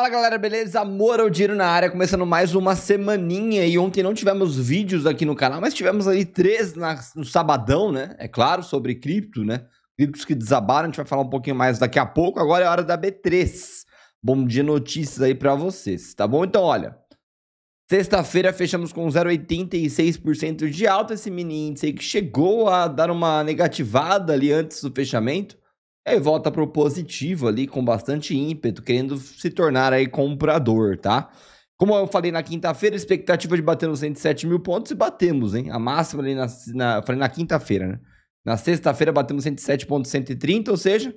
Fala galera, beleza? Amor ao dinheiro na área, começando mais uma semaninha e ontem não tivemos vídeos aqui no canal, mas tivemos aí três na, no sabadão, né? É claro, sobre cripto, né? Criptos que desabaram, a gente vai falar um pouquinho mais daqui a pouco. Agora é hora da B3. Bom dia notícias aí para vocês, tá bom? Então, olha, Sexta-feira fechamos com 0,86% de alta. Esse mini índice que chegou a dar uma negativada ali antes do fechamento. É, volta pro positivo ali, com bastante ímpeto, querendo se tornar aí comprador, tá? Como eu falei na quinta-feira, expectativa de bater nos 107 mil pontos e batemos, hein? A máxima ali na, na falei na quinta-feira, né? Na sexta-feira batemos 107.130, ou seja,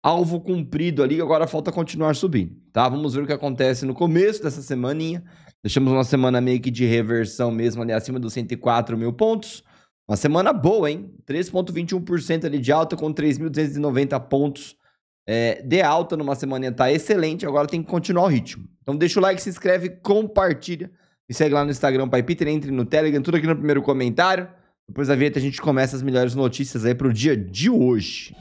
alvo cumprido ali, agora falta continuar subindo, tá? Vamos ver o que acontece no começo dessa semaninha. Deixamos uma semana meio que de reversão mesmo ali acima dos 104 mil pontos. Uma semana boa, hein? 3,21% ali de alta com 3.290 pontos é, de alta numa semana tá excelente. Agora tem que continuar o ritmo. Então deixa o like, se inscreve, compartilha. Me segue lá no Instagram, Pai Peter, entre no Telegram, tudo aqui no primeiro comentário. Depois da vinheta a gente começa as melhores notícias aí pro dia de hoje.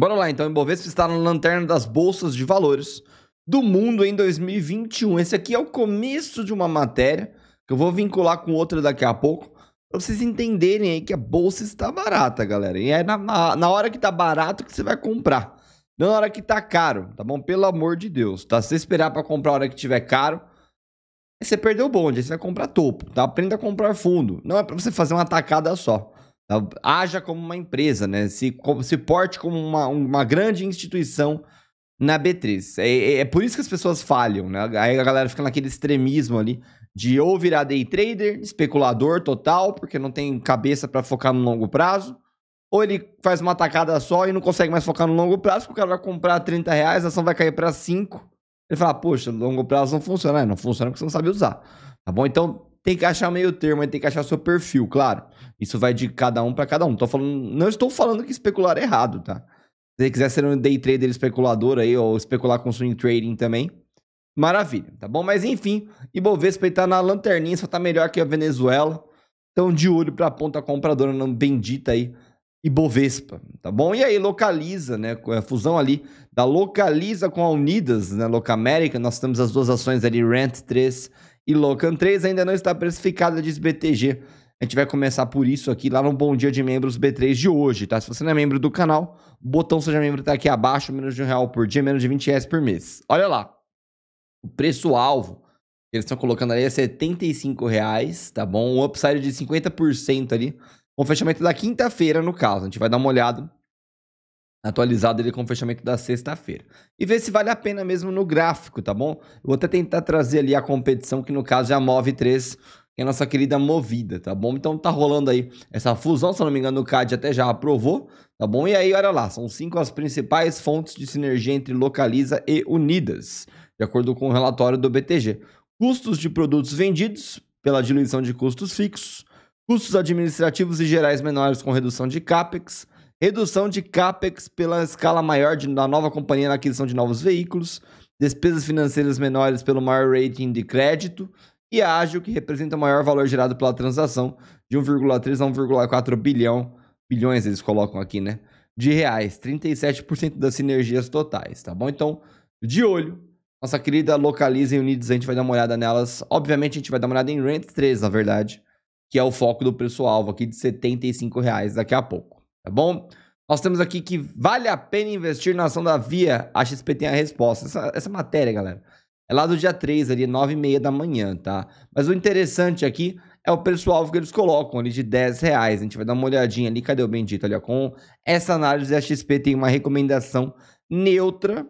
Bora lá então, Ibovespa está na lanterna das bolsas de valores do mundo em 2021. Esse aqui é o começo de uma matéria que eu vou vincular com outra daqui a pouco, para vocês entenderem aí que a bolsa está barata, galera. E é na, na, na hora que está barato que você vai comprar. Não na hora que está caro, tá bom? Pelo amor de Deus, tá? Se você esperar para comprar a hora que tiver caro, você perdeu o bonde, aí você vai comprar topo, tá? Aprenda a comprar fundo. Não é para você fazer uma tacada só haja como uma empresa, né? Se, se porte como uma, uma grande instituição na B3. É, é, é, por isso que as pessoas falham, né? Aí a galera fica naquele extremismo ali de ou virar day trader, especulador total, porque não tem cabeça para focar no longo prazo, ou ele faz uma atacada só e não consegue mais focar no longo prazo, porque o cara vai comprar 30 reais, a ação vai cair para 5. Ele fala, poxa, longo prazo não funciona. É, não funciona porque você não sabe usar. Tá bom? Então, tem que achar meio termo, tem que achar seu perfil, claro. Isso vai de cada um para cada um. Tô falando, não estou falando que especular é errado, tá? Se você quiser ser um day trader especulador aí, ou especular com swing trading também, maravilha, tá bom? Mas enfim, Ibovespa tá na lanterninha, só tá melhor que a Venezuela. Então, de olho pra ponta compradora não bendita aí, Ibovespa, tá bom? E aí, localiza, né? A fusão ali da Localiza com a Unidas, né? Locamérica, nós temos as duas ações ali, Rent 3 e Locan 3 ainda não está precificada, diz BTG. A gente vai começar por isso aqui lá no Bom Dia de Membros B3 de hoje, tá? Se você não é membro do canal, o botão Seja Membro está aqui abaixo, menos de um real por dia, menos de 20 reais por mês. Olha lá. O preço-alvo que eles estão colocando ali é 75 reais, tá bom? Um upside de 50% ali. Com fechamento da quinta-feira, no caso. A gente vai dar uma olhada atualizado ele com o fechamento da sexta-feira. E ver se vale a pena mesmo no gráfico, tá bom? Eu vou até tentar trazer ali a competição, que no caso é a Move 3, que é a nossa querida Movida, tá bom? Então tá rolando aí essa fusão, se não me engano o CAD até já aprovou, tá bom? E aí, olha lá, são cinco as principais fontes de sinergia entre Localiza e Unidas, de acordo com o relatório do BTG. Custos de produtos vendidos pela diluição de custos fixos, custos administrativos e gerais menores com redução de CAPEX, redução de CAPEX pela escala maior da nova companhia na aquisição de novos veículos, despesas financeiras menores pelo maior rating de crédito e a ágil, que representa o maior valor gerado pela transação, de 1,3 a 1,4 bilhão, bilhões eles colocam aqui, né? De reais, 37% das sinergias totais, tá bom? Então, de olho, nossa querida Localiza e Unidos, a gente vai dar uma olhada nelas. Obviamente, a gente vai dar uma olhada em Rent 3, na verdade, que é o foco do preço-alvo aqui de R$ 75 reais daqui a pouco tá bom? Nós temos aqui que vale a pena investir na ação da Via. A XP tem a resposta. Essa, essa matéria, galera, é lá do dia 3, ali, 9 e meia da manhã, tá? Mas o interessante aqui é o pessoal que eles colocam ali de 10 reais. A gente vai dar uma olhadinha ali, cadê o bendito ali, ó, Com essa análise, a XP tem uma recomendação neutra,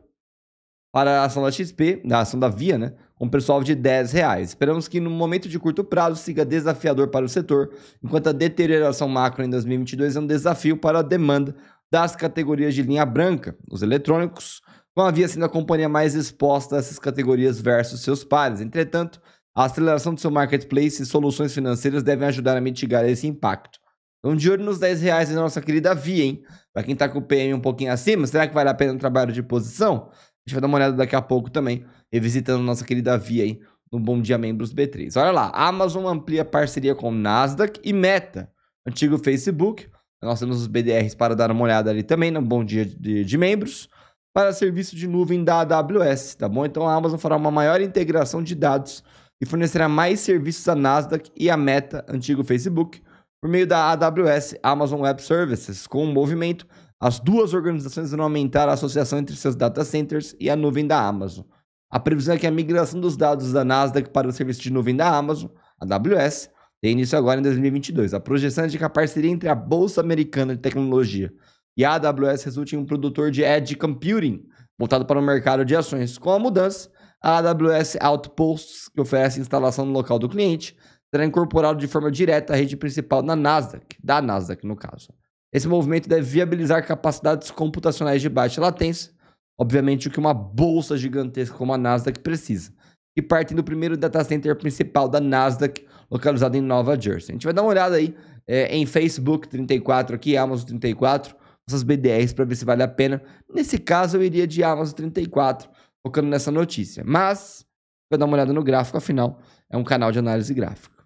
para a ação da XP, da ação da Via, né? Com pessoal de 10 reais. Esperamos que no momento de curto prazo siga desafiador para o setor, enquanto a deterioração macro em 2022 é um desafio para a demanda das categorias de linha branca, os eletrônicos, com a Via sendo a companhia mais exposta a essas categorias versus seus pares. Entretanto, a aceleração do seu marketplace e soluções financeiras devem ajudar a mitigar esse impacto. Então, de olho nos 10 reais da nossa querida Via, hein? Para quem está com o PM um pouquinho acima, será que vale a pena um trabalho de posição? a gente vai dar uma olhada daqui a pouco também, revisitando nossa querida Via aí no Bom Dia Membros B3. Olha lá, Amazon amplia parceria com Nasdaq e Meta, antigo Facebook. Nós temos os BDRs para dar uma olhada ali também no Bom Dia de, de Membros para serviço de nuvem da AWS, tá bom? Então a Amazon fará uma maior integração de dados e fornecerá mais serviços à Nasdaq e à Meta, antigo Facebook, por meio da AWS Amazon Web Services, com o um movimento as duas organizações irão aumentar a associação entre seus data centers e a nuvem da Amazon. A previsão é que a migração dos dados da Nasdaq para o serviço de nuvem da Amazon, AWS, tem início agora em 2022. A projeção é de que a parceria entre a Bolsa Americana de Tecnologia e a AWS resulte em um produtor de edge computing voltado para o mercado de ações. Com a mudança, a AWS Outposts, que oferece instalação no local do cliente, será incorporado de forma direta à rede principal na Nasdaq, da Nasdaq no caso. Esse movimento deve viabilizar capacidades computacionais de baixa latência, obviamente o que uma bolsa gigantesca como a Nasdaq precisa, E partem do primeiro data center principal da Nasdaq, localizado em Nova Jersey. A gente vai dar uma olhada aí é, em Facebook 34 aqui, Amazon 34, essas BDRs para ver se vale a pena. Nesse caso, eu iria de Amazon 34, focando nessa notícia. Mas, vou dar uma olhada no gráfico, afinal, é um canal de análise gráfica.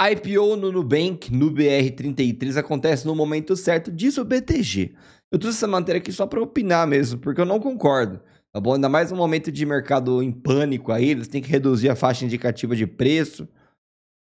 A IPO no Nubank, no BR33, acontece no momento certo, diz o BTG. Eu trouxe essa matéria aqui só para opinar mesmo, porque eu não concordo. Tá bom? Ainda mais no momento de mercado em pânico aí, eles têm que reduzir a faixa indicativa de preço.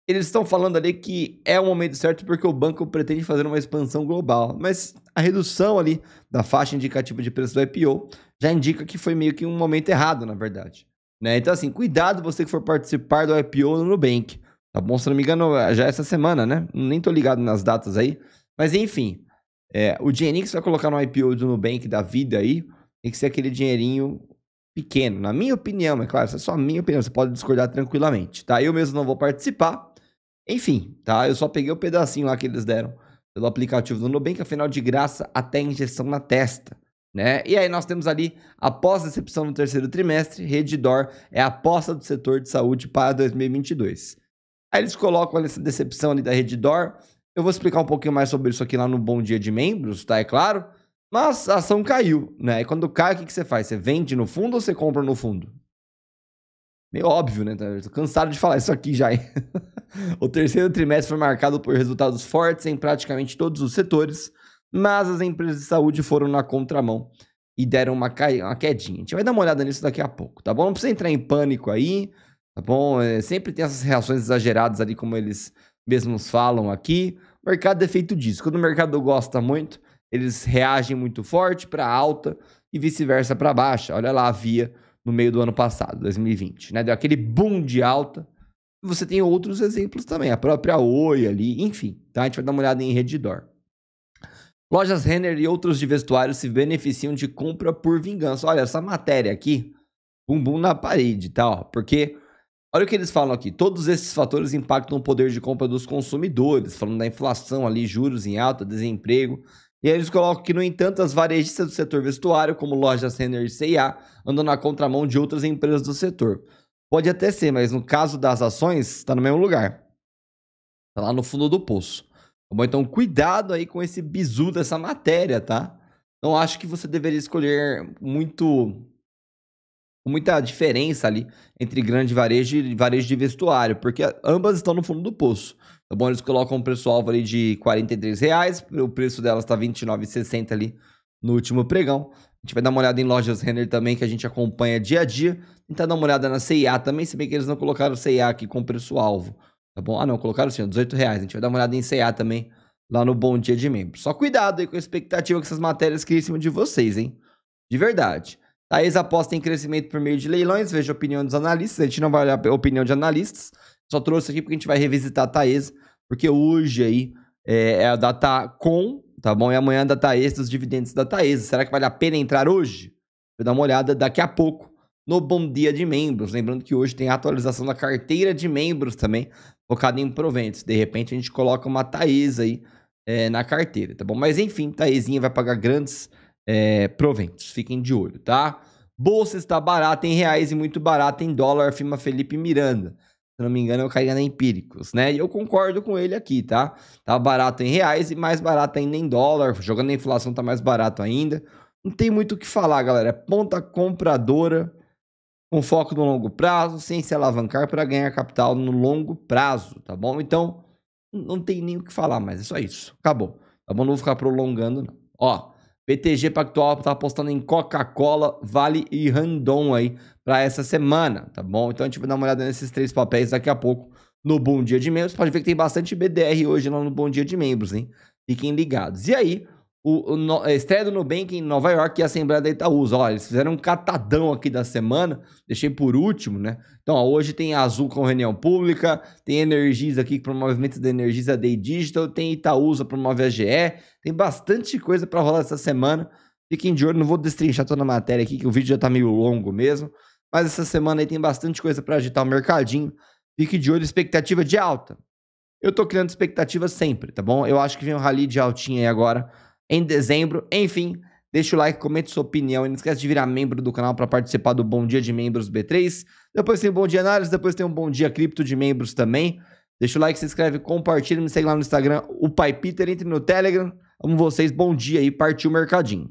Eles estão falando ali que é o momento certo porque o banco pretende fazer uma expansão global. Mas a redução ali da faixa indicativa de preço do IPO já indica que foi meio que um momento errado, na verdade. Né? Então, assim, cuidado você que for participar do IPO no Nubank. Tá bom? Se não me engano, é, já é essa semana, né? Nem tô ligado nas datas aí. Mas enfim, é, o dinheirinho que você vai colocar no IPO do Nubank da vida aí tem que ser aquele dinheirinho pequeno. Na minha opinião, é claro, essa é só a minha opinião, você pode discordar tranquilamente, tá? Eu mesmo não vou participar. Enfim, tá? Eu só peguei o pedacinho lá que eles deram pelo aplicativo do Nubank, afinal de graça até injeção na testa. Né? E aí nós temos ali, após a decepção no terceiro trimestre, Redditor é a aposta do setor de saúde para 2022. Aí eles colocam essa decepção ali da Reddor. Eu vou explicar um pouquinho mais sobre isso aqui lá no Bom Dia de Membros, tá? É claro. Mas a ação caiu, né? E quando cai, o que, que você faz? Você vende no fundo ou você compra no fundo? Meio óbvio, né? Tá, tô cansado de falar isso aqui já. o terceiro trimestre foi marcado por resultados fortes em praticamente todos os setores, mas as empresas de saúde foram na contramão e deram uma, ca... uma quedinha. A gente vai dar uma olhada nisso daqui a pouco, tá bom? Não precisa entrar em pânico aí tá bom? É, sempre tem essas reações exageradas ali, como eles mesmos falam aqui. O mercado é feito disso. Quando o mercado gosta muito, eles reagem muito forte para alta e vice-versa para baixa. Olha lá a via no meio do ano passado, 2020, né? Deu aquele boom de alta. Você tem outros exemplos também, a própria Oi ali, enfim, tá? A gente vai dar uma olhada em Redditor. Lojas Renner e outros de vestuário se beneficiam de compra por vingança. Olha, essa matéria aqui, bumbum na parede, tá? Ó, porque Olha o que eles falam aqui. Todos esses fatores impactam o poder de compra dos consumidores, falando da inflação ali, juros em alta, desemprego. E aí eles colocam que, no entanto, as varejistas do setor vestuário, como lojas Renner e C&A, andam na contramão de outras empresas do setor. Pode até ser, mas no caso das ações, está no mesmo lugar. Está lá no fundo do poço. Tá bom? Então, cuidado aí com esse bizu dessa matéria, tá? Não acho que você deveria escolher muito muita diferença ali entre grande varejo e varejo de vestuário, porque ambas estão no fundo do poço. Tá bom? Eles colocam um preço-alvo ali de R$ reais, o preço delas está R$ 29,60 ali no último pregão. A gente vai dar uma olhada em lojas Renner também, que a gente acompanha dia a dia. Tentar tá dar uma olhada na CIA também, se bem que eles não colocaram CIA aqui com preço-alvo. Tá bom? Ah, não, colocaram sim, R$ reais. A gente vai dar uma olhada em CIA também lá no Bom Dia de Membro. Só cuidado aí com a expectativa que essas matérias criam é em cima de vocês, hein? De verdade. Taís aposta em crescimento por meio de leilões, veja a opinião dos analistas. A gente não vai olhar a opinião de analistas, só trouxe aqui porque a gente vai revisitar a Taís, porque hoje aí é, é, a data com, tá bom? E amanhã a data ex dos dividendos da Taís. Será que vale a pena entrar hoje? Vou dar uma olhada daqui a pouco no Bom Dia de Membros. Lembrando que hoje tem a atualização da carteira de membros também, focada em proventos. De repente a gente coloca uma Taís aí é, na carteira, tá bom? Mas enfim, Thaisinha vai pagar grandes é, proventos. Fiquem de olho, tá? Bolsa está barata em reais e muito barata em dólar, afirma Felipe Miranda. Se não me engano, eu caía na Empíricos, né? E eu concordo com ele aqui, tá? Tá barato em reais e mais barato ainda em dólar. Jogando a inflação tá mais barato ainda. Não tem muito o que falar, galera. É ponta compradora com foco no longo prazo, sem se alavancar para ganhar capital no longo prazo, tá bom? Então, não tem nem o que falar mais, é só isso. Acabou. Tá bom? Não vou ficar prolongando, não. Ó, BTG Pactual tá apostando em Coca-Cola, Vale e Randon aí para essa semana, tá bom? Então a gente vai dar uma olhada nesses três papéis daqui a pouco no Bom Dia de Membros. Pode ver que tem bastante BDR hoje lá no Bom Dia de Membros, hein? Fiquem ligados. E aí, o, o no, estreia do Nubank em Nova York e a Assembleia da Itaúsa. Olha, eles fizeram um catadão aqui da semana, deixei por último, né? Então, ó, hoje tem Azul com reunião pública, tem energiz aqui que promove da Energisa Day Digital, tem Itaúsa promove a GE, tem bastante coisa para rolar essa semana. Fiquem de olho, não vou destrinchar toda a matéria aqui, que o vídeo já tá meio longo mesmo, mas essa semana aí tem bastante coisa para agitar o mercadinho. Fique de olho, expectativa de alta. Eu tô criando expectativa sempre, tá bom? Eu acho que vem um rally de altinha aí agora em dezembro. Enfim, deixa o like, comente sua opinião e não esquece de virar membro do canal para participar do Bom Dia de Membros B3. Depois tem o Bom Dia Análise, depois tem o Bom Dia Cripto de Membros também. Deixa o like, se inscreve, compartilha, me segue lá no Instagram, o Pai Peter, entre no Telegram. Amo vocês, bom dia e partiu o mercadinho.